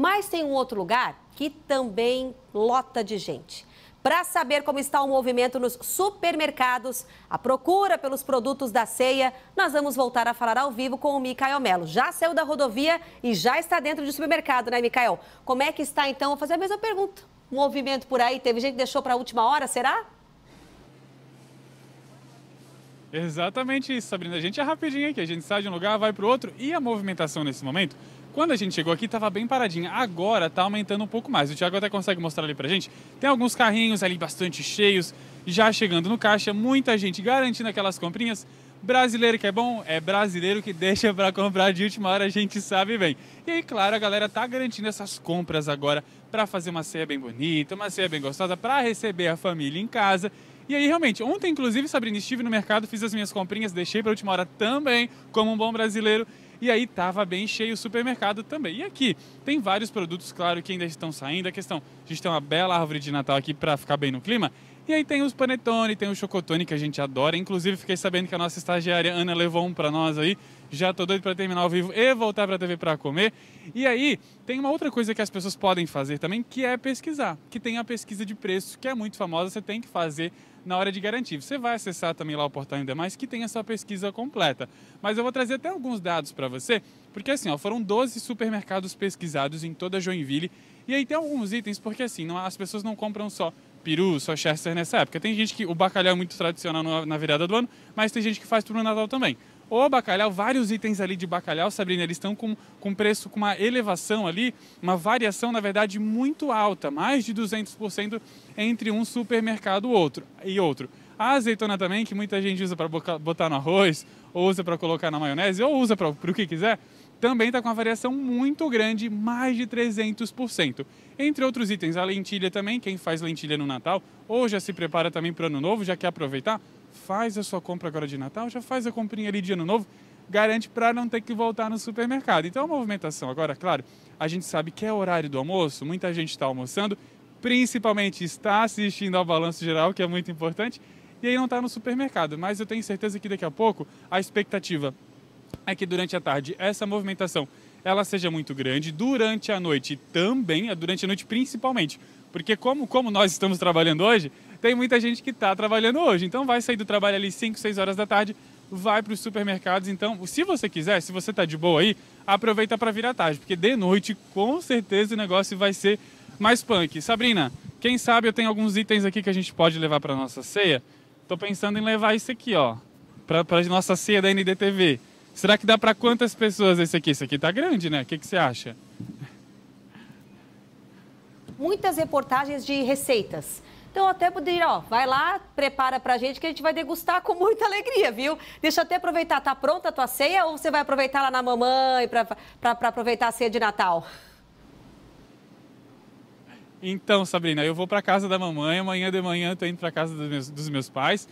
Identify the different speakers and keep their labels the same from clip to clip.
Speaker 1: Mas tem um outro lugar que também lota de gente. Para saber como está o movimento nos supermercados, a procura pelos produtos da ceia, nós vamos voltar a falar ao vivo com o Micael Melo. Já saiu da rodovia e já está dentro de supermercado, né, Micael? Como é que está, então? Vou fazer a mesma pergunta. O movimento por aí, teve gente que deixou para a última hora, será?
Speaker 2: Exatamente isso, Sabrina. A gente é rapidinho aqui, a gente sai de um lugar, vai para o outro. E a movimentação nesse momento quando a gente chegou aqui, estava bem paradinha. Agora está aumentando um pouco mais. O Thiago até consegue mostrar ali pra gente. Tem alguns carrinhos ali bastante cheios, já chegando no caixa, muita gente garantindo aquelas comprinhas. Brasileiro que é bom, é brasileiro que deixa para comprar de última hora, a gente sabe bem. E aí, claro, a galera tá garantindo essas compras agora para fazer uma ceia bem bonita, uma ceia bem gostosa, para receber a família em casa. E aí, realmente, ontem, inclusive, Sabrina, estive no mercado, fiz as minhas comprinhas, deixei para última hora também, como um bom brasileiro e aí tava bem cheio o supermercado também. E aqui tem vários produtos, claro, que ainda estão saindo. A questão, a gente tem uma bela árvore de Natal aqui para ficar bem no clima. E aí tem os panetone, tem o chocotone que a gente adora. Inclusive fiquei sabendo que a nossa estagiária Ana levou um para nós aí. Já tô doido para terminar ao vivo e voltar para a TV para comer. E aí tem uma outra coisa que as pessoas podem fazer também, que é pesquisar, que tem a pesquisa de preço, que é muito famosa, você tem que fazer na hora de garantir. Você vai acessar também lá o portal Ainda Mais, que tem essa pesquisa completa. Mas eu vou trazer até alguns dados para você, porque assim, ó, foram 12 supermercados pesquisados em toda Joinville. E aí tem alguns itens, porque assim, não, as pessoas não compram só peru, só Chester nessa época. Tem gente que o bacalhau é muito tradicional na virada do ano, mas tem gente que faz tudo no Natal também o bacalhau, vários itens ali de bacalhau, Sabrina, eles estão com, com preço, com uma elevação ali, uma variação, na verdade, muito alta, mais de 200% entre um supermercado outro e outro. A azeitona também, que muita gente usa para botar no arroz, ou usa para colocar na maionese, ou usa para o que quiser, também está com uma variação muito grande, mais de 300%. Entre outros itens, a lentilha também, quem faz lentilha no Natal, ou já se prepara também para o Ano Novo, já quer aproveitar, faz a sua compra agora de Natal, já faz a comprinha ali de Ano Novo, garante para não ter que voltar no supermercado. Então, é a movimentação. Agora, claro, a gente sabe que é horário do almoço, muita gente está almoçando, principalmente está assistindo ao balanço geral, que é muito importante, e aí não está no supermercado. Mas eu tenho certeza que daqui a pouco a expectativa é que durante a tarde essa movimentação ela seja muito grande, durante a noite também, é durante a noite principalmente, porque como, como nós estamos trabalhando hoje, tem muita gente que está trabalhando hoje. Então vai sair do trabalho ali 5, 6 horas da tarde, vai para os supermercados. Então, se você quiser, se você está de boa aí, aproveita para vir à tarde, porque de noite, com certeza, o negócio vai ser mais punk. Sabrina, quem sabe eu tenho alguns itens aqui que a gente pode levar para nossa ceia. Estou pensando em levar isso aqui, ó, para nossa ceia da NDTV. Será que dá para quantas pessoas esse aqui? Esse aqui tá grande, né? O que, que você acha?
Speaker 1: Muitas reportagens de receitas. Então, até poderia, ó, vai lá, prepara pra gente que a gente vai degustar com muita alegria, viu? Deixa eu até aproveitar, tá pronta a tua ceia ou você vai aproveitar lá na mamãe pra, pra, pra aproveitar a ceia de Natal?
Speaker 2: Então, Sabrina, eu vou para casa da mamãe, amanhã de manhã eu tô indo para casa dos meus, dos meus pais.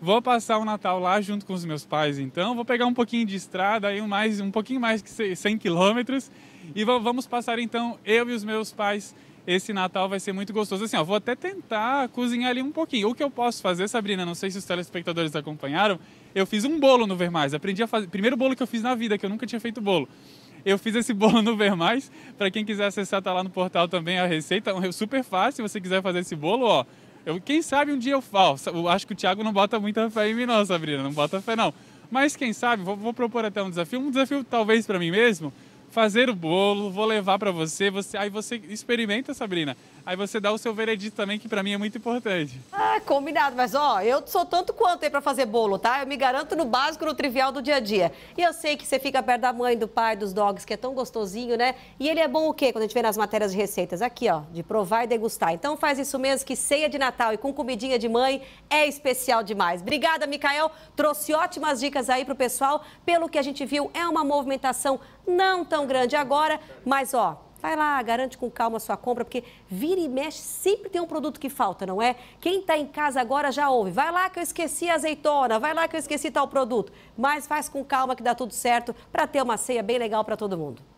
Speaker 2: Vou passar o Natal lá junto com os meus pais, então. Vou pegar um pouquinho de estrada, aí mais, um pouquinho mais que 100 quilômetros. E vamos passar, então, eu e os meus pais esse Natal vai ser muito gostoso. Assim, ó, vou até tentar cozinhar ali um pouquinho. O que eu posso fazer, Sabrina, não sei se os telespectadores acompanharam, eu fiz um bolo no Vermais. Aprendi a fazer. Primeiro bolo que eu fiz na vida, que eu nunca tinha feito bolo. Eu fiz esse bolo no Vermais. Para quem quiser acessar, tá lá no portal também a receita. É super fácil, se você quiser fazer esse bolo, ó. Eu, quem sabe um dia eu falo. Eu acho que o Thiago não bota muita fé em mim, não, Sabrina. Não bota fé, não. Mas quem sabe, vou, vou propor até um desafio. Um desafio, talvez, para mim mesmo fazer o bolo, vou levar para você, você, aí você experimenta, Sabrina. Aí você dá o seu veredito também, que para mim é muito importante. Ah,
Speaker 1: combinado, mas ó, eu sou tanto quanto aí para fazer bolo, tá? Eu me garanto no básico, no trivial do dia a dia. E eu sei que você fica perto da mãe, do pai, dos dogs, que é tão gostosinho, né? E ele é bom o quê? Quando a gente vê nas matérias de receitas aqui, ó, de provar e degustar. Então faz isso mesmo que ceia de Natal e com comidinha de mãe é especial demais. Obrigada, Micael. Trouxe ótimas dicas aí pro pessoal. Pelo que a gente viu, é uma movimentação não tão tão grande agora, mas ó, Vai lá, garante com calma a sua compra, porque vira e mexe, sempre tem um produto que falta, não é? Quem está em casa agora já ouve. Vai lá que eu esqueci a azeitona, vai lá que eu esqueci tal produto. Mas faz com calma que dá tudo certo para ter uma ceia bem legal para todo mundo.